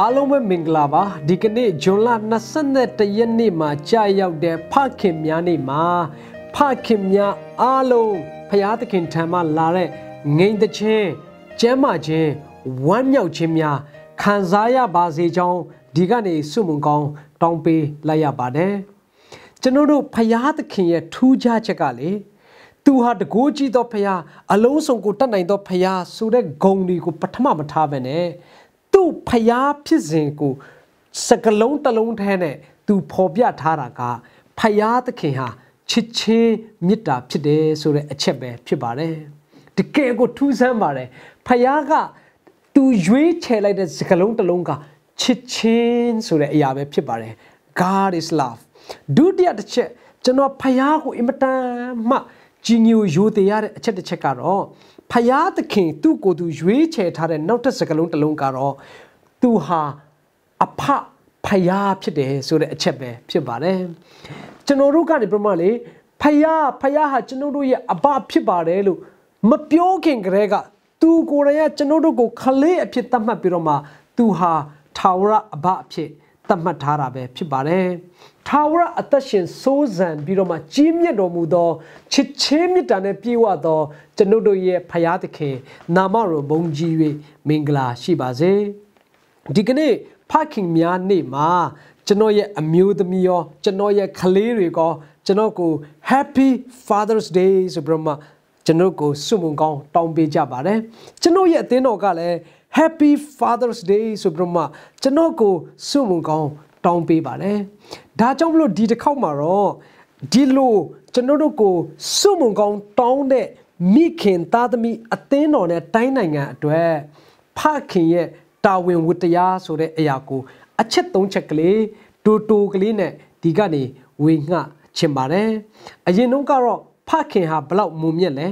အားလုံးပဲမင်္ဂလာပါဒီကနေ့ဂျွန်လ22ရက်နေ့မှာကြာရောက်တဲ့ဖခင်များနေ့မှာဖခင်များအားလုံးဖျားသခင်ထံမှလာတဲ့ငိမ့်တခြင်းကျမ်းမာခြင်းဝမ်းမြောက်ခြင်းများခံစားရပါစေကြောင်းဒီကနေ့ဆုမွန်ကောင်းတောင်းပေးလိုက်ရပါတယ်ကျွန်တော်တို့ဖျားသခင်ရဲ့ထူးခြားချက်ကလေသူဟာတကိုးကြီးသောဖျားအလုံးစုံကိုတတ်နိုင်သောဖျားဆိုတဲ့ဂုံတွေကိုပထမမထားပဲနဲ့သူ့ဖျားဖြစ်စဉ်ကိုစကလုံးတစ်လုံးထဲနဲ့သူဖော်ပြထားတာကဖျားသခင်ဟာချစ်ချင်းမေတ္တာဖြစ်တယ်ဆိုတဲ့အချက်ပဲဖြစ်ပါတယ်တကယ်ကိုထူးဆန်းပါတယ်ဖယားကသူရွေးချယ်လိုက်တဲ့စကလုံးတစ်လုံးကချစ်ချင်းဆိုတဲ့အရာပဲဖြစ်ပါတယ် God is love ဒုတိယတစ်ချက်ကျွန်တော်ဖယားကိုအင်မတန်မှကြည်ညိုရိုသေရတဲ့အချက်တစ်ချက်ကတော့ဖယားသခင် သူ့ကိုယ်သူရွေးချယ်ထားတဲ့နောက်ထပ်စကားလုံးတစ်လုံးကတော့သူဟာအဖဖယားဖြစ်တယ်ဆိုတဲ့အချက်ပဲဖြစ်ပါတယ်ကျွန်တော်တို့ကနေပြမလေဖယားဖယားဟာကျွန်တော်တို့ရဲ့အဘဖြစ်ပါတယ်လို့မပြောခင်ကတည်းကသူကိုယ်တိုင်ကကျွန်တော်တို့ကို ခလေးအဖြစ်သတ်မှတ်ပြီးတော့မှသူဟာထာဝရအဘအဖြစ်သတ်မှတ်ထားတာပဲဖြစ်ပါတယ်။ထာဝရအသက်ရှင်စိုးစံပြီးတော့မှကြီးမြတ်တော်မူသောချစ်ချင်းမြတ်တာနဲ့ပြည့်ဝသော ကျွန်ုပ်တို့ရဲ့ဖရာသခင်နာမတော်ဘုန်းကြီး၍မင်္ဂလာရှိပါစေ။ဒီကနေ့ဖခင်များနေ့မှာကျွန်တော်ရဲ့အမျိုးသမီးရောကျွန်တော်ရဲ့ကလေးတွေကောကျွန်တော်ကို Happy Father's Day ဆိုပြီးတော့ကျွန်တော်ကိုဆုမွန်ကောင်းတောင်းပေးကြပါတယ်ကျွန်တော်ရဲ့အသင်းတော်ကလည်း Happy Father's Day ဆိုပြီးတော့မှကျွန်တော်ကိုဆုမွန်ကောင်းတောင်းပေးပါတယ်ဒါကြောင့်မလို့ဒီတစ်ခေါက်မှာတော့ဒီလိုကျွန်တော်တို့ကိုဆုမွန်ကောင်းတောင်းတဲ့မိခင်သားသမီးအသင်းတော်နဲ့တိုင်းနိုင်ငံအတွက်ဖခင်ရဲ့တာဝန်ဝတ္တရားဆိုတဲ့အရာကို အချက်၃ချက်ကလေးတူတူကလေးနဲ့ဒီကနေဝေငှချင်ပါတယ်အရင်တုန်းကတော့ခင်ဟာဘလောက်မုံမြက်လဲ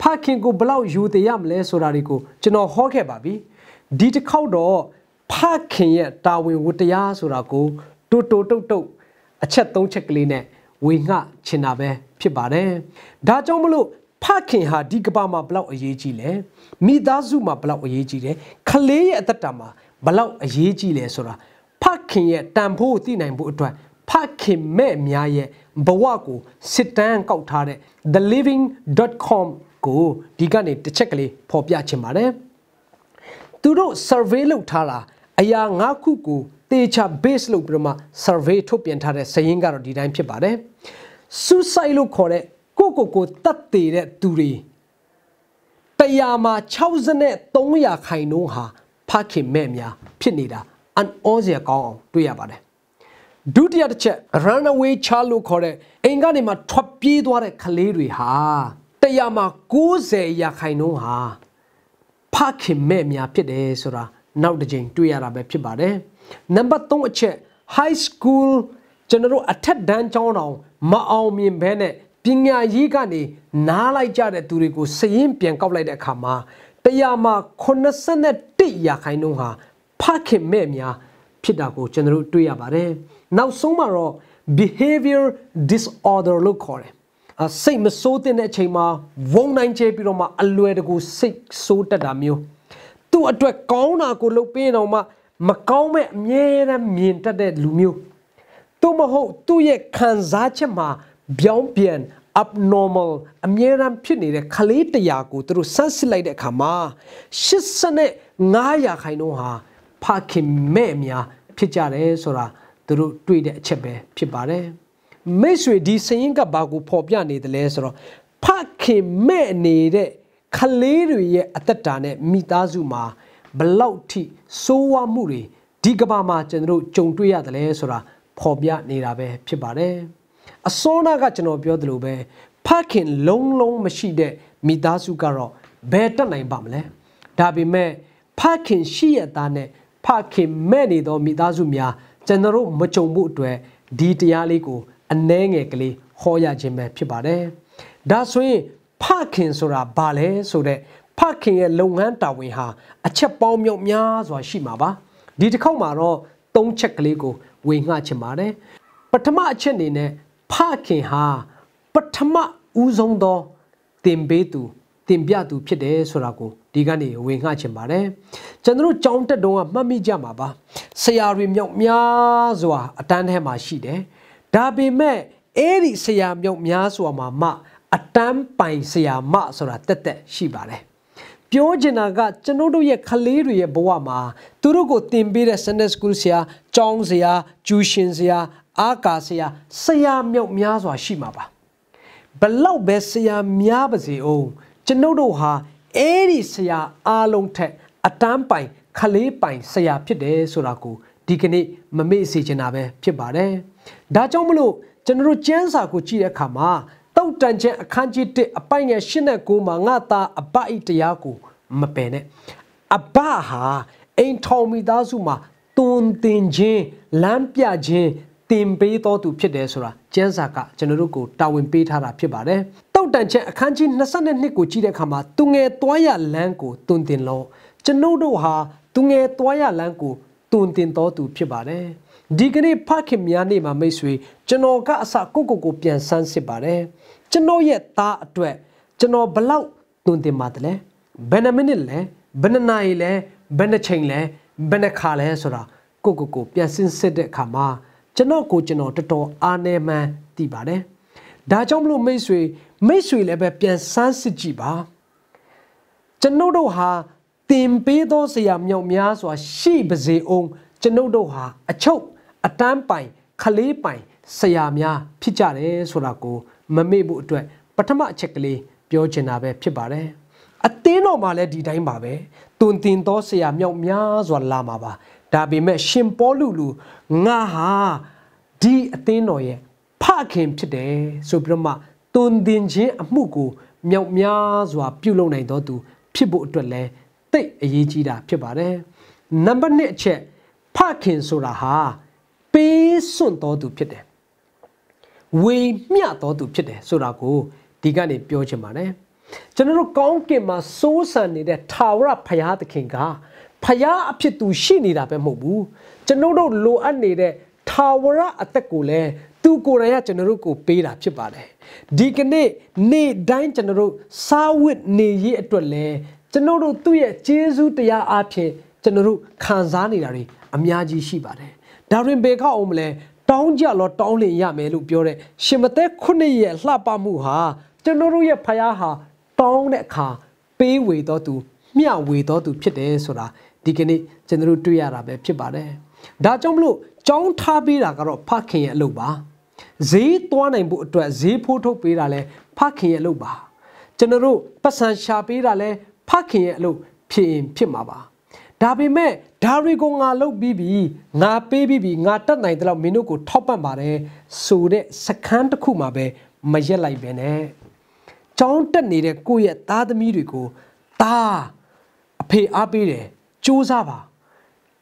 ဖခင်ကိုဘလောက်ယူတည်ရမလဲဆိုတာတွေကိုကျွန်တော်ဟောခဲ့ပါပြီဒီတစ်ခေါက်တော့ဖခင်ရဲ့တာဝန်ဝတရားဆိုတာကိုတိုးတိုးတုတ်တုတ်အချက်၃ချက်ကလေးနဲ့ဝေငှချင်တာပဲဖြစ်ပါတယ်ဒါကြောင့်မလို့ဖခင်ဟာဒီကဘာမှာဘလောက်အရေးကြီးလဲမိသားစုမှာဘလောက်အရေးကြီးတယ်ခလေးရဲ့အသက်တာမှာဘလောက်အရေးကြီးလဲဆိုတာဖခင်ရဲ့တန်ဖိုးသိနိုင်ဖို့အတွက်ဖခင်မဲ့အများရဲ့ဘဝကိုစစ်တမ်းကောက်ထားတဲ့ theliving.com ကိုဒီကနေတစ်ချက်ကလေးဖော်ပြချင်ပါတယ်။သူတို့ survey လုပ်ထားတာအရာ၅ခုကိုတေချာ base လုပ်ပြီးတော့မှ survey ထုတ်ပြန်ထားတဲ့စာရင်းကတော့ဒီတိုင်းဖြစ်ပါတယ်။ suicide လို့ခေါ်တဲ့ကိုကိုကိုတတ်သေးတဲ့သူတွေတရားမှာ63ရာခိုင်နှုန်းဟာဖခင်မဲ့များဖြစ်နေတာအန်အောစရာကောင်းအောင်တွေ့ရပါတယ်ဒုတိယတစ်ချက် runaway child လို့ခေါ်တဲ့အိမ်ကနေမှထွက်ပြေးသွားတဲ့ကလေးတွေဟာတရာမှာ90ရာခိုင်နှုန်းဟာဖခင်မဲ့များဖြစ်တယ်ဆိုတာနောက်တစ်ကြိမ်တွေ့ရတာပဲဖြစ်ပါတယ်နံပါတ်3အချက် high school ကျွန်တော်တို့အထက်တန်းကျောင်းတောင်မအောင်မြင်ဘဲနဲ့ပညာရေးကနေနားလိုက်ကြတဲ့သူတွေကိုစရင်ပြန်ကောက်လိုက်တဲ့အခါမှာတရာမှာ81ရာခိုင်နှုန်းဟာဖခင်မဲ့များဖြစ်တာကိုကျွန်တော်တို့တွေ့ရပါတယ်။နောက်ဆုံးမှာတော့ behavior disorder လို့ခေါ်တယ်စိတ်မစိုးတဲ့အချိန်မှာဝုံနိုင်ချဲပြီးတော့မှအလွယ်တကူစိတ်စိုးတက်တာမျိုးသူ့အတွက်ကောင်းတာကိုလုပ်ပေးတော့မှမကောင်းမဲ့အမြဲတမ်းမြင်တတ်တဲ့လူမျိုးသူမဟုတ်သူ့ရဲ့ခံစားချက်မှာပြောင်းပြန် abnormal အမြဲတမ်းဖြစ်နေတဲ့ခလေးတရာကိုသူတို့ဆန်းစစ်လိုက်တဲ့အခါမှာ85ရာခိုင်နှုန်းဟာဖခင်မဲ့များဖြစ်ကြတယ်ဆိုတာသူတို့တွေ့တဲ့အချက်ပဲဖြစ်ပါတယ်မိတ်ဆွေဒီစရင်ကဘာကိုပေါ်ပြနေတယ်လဲဆိုတော့ဖခင်မဲ့နေတဲ့ခလေးတွေရဲ့အသက်တာနဲ့မိသားစုမှာဘလောက်ထိစိုးဝါမှုတွေဒီကဘာမှာကျွန်တော်တို့ကြုံတွေ့ရတယ်လဲဆိုတာပေါ်ပြနေတာပဲဖြစ်ပါတယ်အစောနာကကျွန်တော်ပြောသလိုပဲဖခင်လုံးလုံးမရှိတဲ့မိသားစုကတော့ဘယ်တက်နိုင်ပါမလဲဒါပေမဲ့ဖခင်ရှိရတဲ့နဲ့ဖခင်မဲ့နေသောမိသားစုများကျွန်တော်တို့မကြုံမှုအတွက်ဒီတရားလေးကိုအနှဲငယ်ကလေးဟောရခြင်းပဲဖြစ်ပါတယ်။ဒါဆိုရင်ဖခင်ဆိုတာဘာလဲဆိုတဲ့ဖခင်ရဲ့လုပ်ငန်းတာဝန်ဟာအချက်ပေါင်းမြောက်များစွာ ရှိမှာပါ။ဒီတစ်ခေါက်မှာတော့သုံးချက်ကလေးကိုဝေငှချင်ပါတယ်။ပထမအချက်အနေနဲ့ဖခင်ဟာ ပထမဦးဆုံးသောတင်ပေးသူတင်ပြသူဖြစ်တယ်ဆိုတာကိုဒီကနေ့ဝင်ငှချင်ပါတယ်ကျွန်တော်ကြောင်းတက်တုံးကမှတ်မိကြမှာပါဆရာတွေမြောက်များစွာအတန်းထဲမှာရှိတယ်ဒါပေမဲ့အဲ့ဒီဆရာမြောက်များစွာမှာမှအတန်းပိုင်ဆရာမဆိုတာတက်တက်ရှိပါတယ်ပြောချင်တာကကျွန်တော်တို့ရဲ့ကလေးတွေရဲ့ဘဝမှာသူတို့ကိုသင်ပေးတဲ့ Sunday School ဆရာ၊ကျောင်းဆရာ၊ကျူရှင်ဆရာ၊အာကာဆရာဆရာမြောက်များစွာရှိမှာပါဘလောက်ပဲဆရာများပါစေအောင်ကျွန်ုပ်တို့ဟာအဲ့ဒီဆရာအားလုံးထက် အတန်းပိုင် ခလေးပိုင်ဆရာဖြစ်တယ်ဆိုတာကိုဒီကနေ့မမေ့စေချင်တာပဲဖြစ်ပါတယ်။ဒါကြောင့်မလို့ကျွန်တော်တို့ကျမ်းစာကိုကြည့်တဲ့အခါမှာတောက်တန်ခြင်းအခန်းကြီး1အပိုင်ငယ်8နဲ့9မှာငါသားအပအိတရားကိုမပယ်နဲ့အဘဟာအိမ်ထောင်မိသားစုမှာတွင်တင်ခြင်းလမ်းပြခြင်းတင်ပေးတော်သူဖြစ်တယ်ဆိုတာကျမ်းစာကကျွန်တော်တို့ကိုတာဝန်ပေးထားတာဖြစ်ပါတယ်တောက်တန်ချက်အခန်းကြီး22ကိုကြည့်တဲ့အခါမှာသူငယ်သွားရလမ်းကိုတွင်တင်လို့ကျွန်ုပ်တို့ဟာသူငယ်သွားရလမ်းကိုတွင်တင်တော်သူဖြစ်ပါတယ်ဒီကနေ့ဖခင်များနေ့မှာမိတ်ဆွေ ကျွန်တော်ကအစကိုကိုကိုပြန်ဆန်းစစ်ပါတယ်ကျွန်တော်ရဲ့သားအတွက် ကျွန်တော်ဘလောက်တွင်တင်ပါတယ်လဲဘယ်နှမိနစ်လဲဘယ်နှနာရီလဲဘယ်နှချိန်လဲဘယ်နှခါလဲဆိုတာကိုကိုကိုပြန်စင်စစ်တဲ့အခါမှာကျွန်တော်ကိုကျွန်တော်တော်တော်အားနည်းမှန်းသိပါတယ်ဒါကြောင့်မလို့မိတ်ဆွေမိတ်ဆွေလည်းပဲပြန်စမ်းစစ်ကြည့်ပါကျွန်ုပ်တို့ဟာတင်ပေးသောဆရာမြောက်များစွာ ရှိပါစေအောင်ကျွန်ုပ်တို့ဟာ အချုပ်အတန်းပိုင်ခလေးပိုင်ဆရာများဖြစ်ကြတယ်ဆိုတာကိုမမေ့ဖို့အတွက်ပထမအချက်ကလေးပြောချင်တာပဲဖြစ်ပါတယ်အသင်းတော်မှာလည်းဒီတိုင်းပါပဲတွင်တင်သောဆရာမြောက်များစွာလာမှာပါဒါပေမဲ့ရှင်ပေါလုလူငါဟာဒီအသင်းတော်ရဲ့ဖခင်ဖြစ်တယ်ဆိုပြီးတော့မှတုန်တင်ခြင်းအမှုကိုမြောက်များစွာ ပြုလုပ်နိုင်တော်သူ ဖြစ်ဖို့အတွက်လဲတိတ်အရေးကြီးတာ ဖြစ်ပါတယ်နံပါတ်1အချက်ဖခင်ဆိုတာဟာပေးစွန့်တော်သူဖြစ်တယ်ဝေမျှတော်သူဖြစ်တယ်ဆိုတာကိုဒီကနေ့ပြောချင်ပါတယ်ကျွန်တော်တို့ကောင်းကင်မှာစိုးစံနေတဲ့ထာဝရဘုရားသခင်ကဖျားအဖြစ်သူရှိနေတာပဲမဟုတ်ဘူးကျွန်တော်တို့လိုအပ်နေတဲ့ထာဝရအသက်ကိုလည်းသူကိုယ်တိုင်ကကျွန်တော်တို့ကို ပေးတာဖြစ်ပါတယ်ဒီကနေ့နေ့တိုင်းကျွန်တော်တို့စားဝတ်နေရေးအတွက်လည်းကျွန်တော်တို့သူ့ရဲ့ကျေးဇူးတရားအဖြစ်ကျွန်တော်တို့ခံစားနေတာတွေအများကြီးရှိပါတယ်ဒါရင်ဘယ်ကောက်အောင်မလဲတောင်းကြလောတောင်းလင်ရမယ်လို့ပြောတဲ့ရှင်မသက်ခုနှစ်ရဲ့လှပမှုဟာကျွန်တော်တို့ရဲ့ဖယားဟာတောင်းတဲ့အခါပေးဝေတော်သူမျှဝေတော်သူဖြစ်တယ်ဆိုတာဒီကနေ့ကျွန်တော်တို့တွေ့ရတာပဲဖြစ်ပါတယ်ဒါကြောင့်မလို့ကြောင်းထားပေးတာကတော့ဖခင်ရဲ့အလုပ်ပါဈေးသွားနိုင်ဖို့အတွက်ဈေးဖိုးထုတ်ပေးတာလဲဖခင်ရဲ့အလုပ်ပါကျွန်တော်တို့ပတ်စံရှာပေးတာလဲဖခင်ရဲ့အလုပ်ဖြစ်ရင်ဖြစ်မှာပါဒါပေမဲ့ဒါတွေကိုငါလုပ်ပြီးပြီငါပေးပြီးပြီငါတတ်နိုင်တဲ့လောက်မင်းတို့ကိုထောက်ပံ့ပါတယ်ဆိုတဲ့စကန်းတစ်ခုမှာပဲမရက်လိုက်ပဲနဲ့ကြောင်းတက်နေတဲ့ကိုယ့်ရဲ့သားသမီးတွေကိုဒါအဖေအားပေးတယ်စူးစမ်းပါ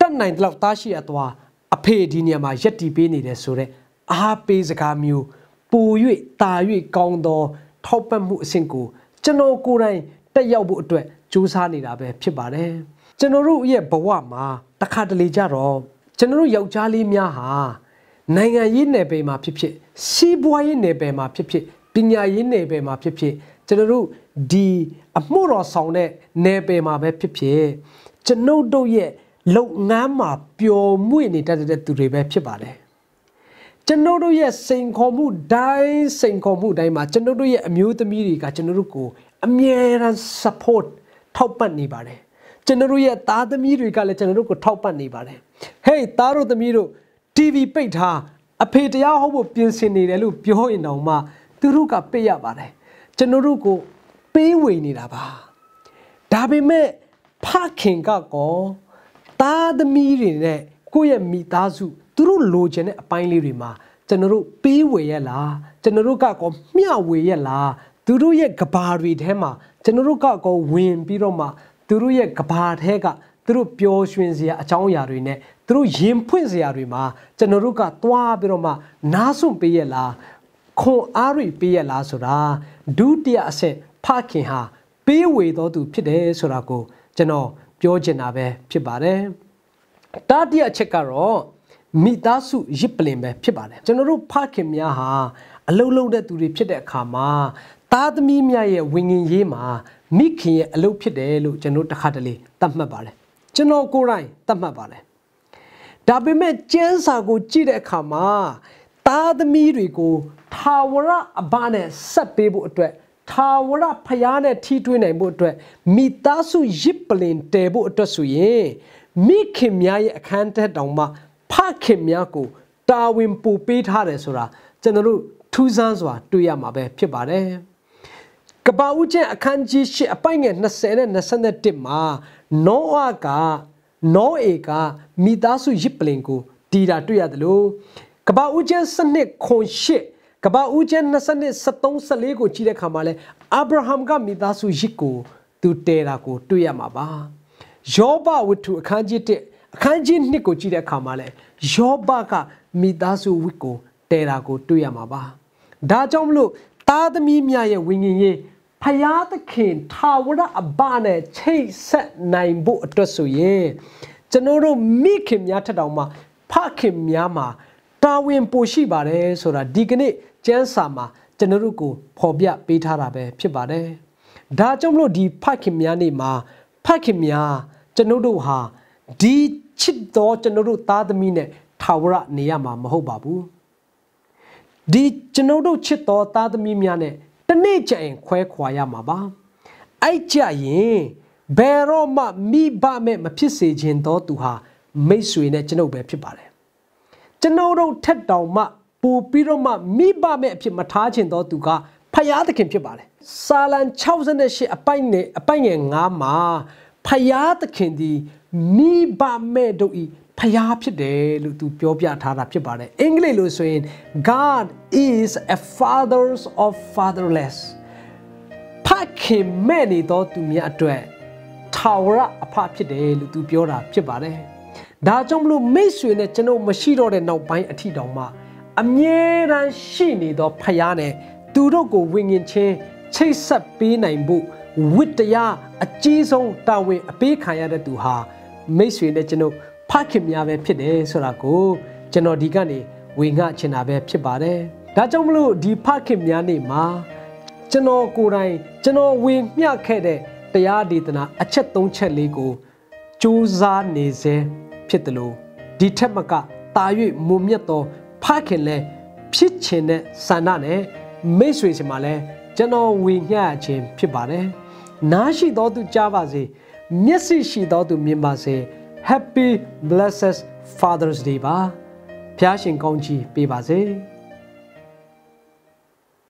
တက်နိုင်တဲ့လောက်တားရှိရသွားအဖေဒီနေရာမှာရက်တီပေးနေတယ်ဆိုတော့အားပေးစကားမျိုးပို၍တာ၍ကောင်းသောထောက်ပံ့မှုအဆင့်ကိုကျွန်တော်ကိုယ်တိုင် တက်ရောက်ဖို့အတွက်စူးစမ်းနေတာပဲဖြစ်ပါတယ်ကျွန်တော်တို့ရဲ့ဘဝမှာတခါတလေကြတော့ကျွန်တော်တို့ယောက်ျားလေးများဟာနိုင်ငံရေးနယ်ပယ်မှာဖြစ်ဖြစ်စီးပွားရေးနယ်ပယ်မှာဖြစ်ဖြစ်ပညာရေးနယ်ပယ်မှာဖြစ်ဖြစ်ကျွန်တော်တို့ဒီအမှုတော်ဆောင်တဲ့နယ်ပယ်မှာပဲဖြစ်ဖြစ်ကျွန်ုပ်တို့ရဲ့လုပ်ငန်းမှာပျော်မွေ့နေတတ်တဲ့သူတွေပဲဖြစ်ပါတယ်ကျွန်ုပ်တို့ရဲ့စိန်ခေါ်မှုတိုင်းစိန်ခေါ်မှုတိုင်းမှာကျွန်ုပ်တို့ရဲ့အမျိုးသမီးတွေကကျွန်တော်တို့ကိုအမြဲတမ်း support ထောက်ပံ့နေပါတယ်ကျွန်တော်တို့ရဲ့သားသမီးတွေကလည်းကျွန်တော်တို့ကိုထောက်ပံ့နေပါတယ်ဟေးသားတို့သမီးတို့ TV ပိတ်ထားအဖေတရားဟောဖို့ပြင်ဆင်နေတယ်လို့ပြောရင်တောင်မှသူတို့ကပြရပါတယ်ကျွန်တော်တို့ကိုပေးဝေနေတာပါဒါပေမဲ့ဖခင်ကကောသားသမီးတွေနဲ့ကိုယ့်ရဲ့မိသားစုသူတို့လိုချင်တဲ့အပိုင်းလေးတွေမှာ ကျွန်တော်တို့ပေးဝေရလားကျွန်တော်တို့ကကောမျှဝေရလားသူတို့ရဲ့ကဘာတွေထဲမှာကျွန်တော်တို့ကကောဝင်ပြီးတော့မှ သူတို့ရဲ့ကဘာထဲကသူတို့ပျော်ရွှင်စရာအကြောင်းအရာတွေနဲ့သူတို့ရင်ဖွင့်စရာတွေမှာကျွန်တော်တို့ကသွားပြီးတော့မှ နားစွန့်ပေးရလားခွန်အားတွေပေးရလားဆိုတာဒုတိယအဆင့်ဖခင်ဟာ ပေးဝေတော်သူ ဖြစ်တယ်ဆိုတာကိုကျွန်တော်ပြောချင်တာပဲဖြစ်ပါတယ်တတိယအချက်ကတော့မိသားစုရစ်ပလင်ပဲဖြစ်ပါတယ်ကျွန်တော်တို့ဖခင်များဟာအလုံးလုံးတဲ့သူတွေဖြစ်တဲ့အခါမှာသားသမီးများရဲ့ဝิญဉ္ရေးမှာမိခင်ရဲ့အလုပ်ဖြစ်တယ်လို့ကျွန်တော်တခါတလေသတ်မှတ်ပါတယ်ကျွန်တော်ကိုယ်တိုင် သတ်မှတ်ပါတယ်ဒါပေမဲ့ကျန်းစာကို ကြည့်တဲ့အခါမှာ သားသမီးတွေကိုထာဝရအဘနဲ့ဆက်ပေးဖို့အတွက်ထာဝရဖရားနဲ့ထီထွေးနိုင်ဖို့အတွက်မိသားစုရစ်ပလင်တည်ဖို့အတွက်ဆိုရင်မိခင်များရဲ့အခန်းတက်တောင်မှ ဖခင်များကိုတာဝန်ပူပေးထားတယ်ဆိုတာကျွန်တော်တို့ထူးဆန်းစွာတွေ့ရမှာပဲဖြစ်ပါတယ်။ကပ္ပဦးချင်းအခန်းကြီး၈အပိုင်ငယ်20နဲ့21မှာနောအကနောအေကမိသားစုရစ်ပလင်ကိုတည်တာတွေ့ရတယ်လို့ကပ္ပဦးချင်းစနစ်ခွန်၈ကဘာဦးကျန်20 73 14ကိုကြည့်တဲ့အခါမှာလဲအာဗြဟံကမိသားစုရစ်ကို သူတဲတာကို တွေ့ရမှာပါယောဘဝတ္ထုအခန်းကြီး1အခန်းကြီး2ကိုကြည့်တဲ့အခါမှာလဲယောဘကမိသားစုဝိကိုတဲတာကိုတွေ့ရမှာပါဒါကြောင့်မလို့သားသမီးများရဲ့ဝိညာဉ်ရေးဖယားသခင် ထာဝရအဘနဲ့ချိတ်ဆက်နိုင်ဖို့အတွက်ဆိုရင်ကျွန်တော်တို့မိခင်များထက်တောင်မှဖခင်များမှာတာဝန်ပိုရှိပါတယ်ဆိုတာဒီကနေ့ကျမ်းစာမှာကျွန်တော်တို့ကိုဖော်ပြပေးထားတာပဲဖြစ်ပါတယ်။ဒါကြောင့်မလို့ဒီဖခင်များနေ့မှာဖခင်များကျွန်တော်တို့ဟာဒီချစ်တော်ကျွန်တော်တို့သားသမီးနဲ့ထာဝရနေရမှာမဟုတ်ပါဘူး။ဒီကျွန်တော်တို့ချစ်တော်သားသမီးများနဲ့တနေ့ကျရင်ခွဲခွာရမှာပါ။အဲ့ကြရင်ဘယ်တော့မှမိဘမဲ့မဖြစ်စေခြင်းတော့သူဟာမိတ်ဆွေနဲ့ကျွန်ုပ်ပဲဖြစ်ပါတယ်။ကျွန်တော်တို့ထက်တောင်မှပူပြီးတော့မှမိဘမဲ့အဖြစ်မထားခြင်းတော့သူကဖယားသခင်ဖြစ်ပါတယ်စာလံ68အပိုက်နဲ့အပိုက်ငယ်9မှာဖယားသခင်ဒီမိဘမဲ့တို့ဤဖယားဖြစ်တယ်လို့သူပြောပြထားတာဖြစ်ပါတယ်အင်္ဂလိပ်လိုဆိုရင် God is a fathers of fatherless ဖခင်မဲ့နေတော့သူများအတွက်ထာဝရအဖဖြစ်တယ်လို့သူပြောတာဖြစ်ပါတယ်ဒါကြောင့်မလို့မိတ်ဆွေနဲ့ကျွန်တော်မရှိတော့တဲ့နောက်ပိုင်းအထီတောင်မှအမြဲတမ်းရှိနေသောဖယားနဲ့သူတို့ကိုဝိငင်ချင်းချိတ်ဆက်ပေးနိုင်ဖို့ဝိတရားအကြီးဆုံးတာဝန်အပေးခံရတဲ့သူဟာမိတ်ဆွေနဲ့ကျွန်တော်ဖခင်များပဲဖြစ်တယ်ဆိုတာကိုကျွန်တော်ဒီကနေဝေငှချင်တာပဲဖြစ်ပါတယ်။ဒါကြောင့်မလို့ဒီဖခင်များနေ့မှာကျွန်တော်ကိုယ်တိုင်ကျွန်တော်ဝေမျှခဲ့တဲ့တရားဒေသနာအချက်၃ချက်လေးကိုစူးစမ်းနေစေဖြစ်တယ်လို့ဒီထက်မကတာ၍မုံမြတ်သောဖခင်လည်းဖြစ်ခြင်းနဲ့ဆန္ဒနဲ့မိတ်ဆွေရှင်မှာလည်းကျွန်တော်ဝေမျှခြင်းဖြစ်ပါတယ်။နားရှိသောသူကြားပါစေ။မျက်စိရှိသောသူမြင်ပါစေ။ Happy Blessed Father's Day ပါ။ဖျားရှင်ကောင်းချီးပေးပါစေ။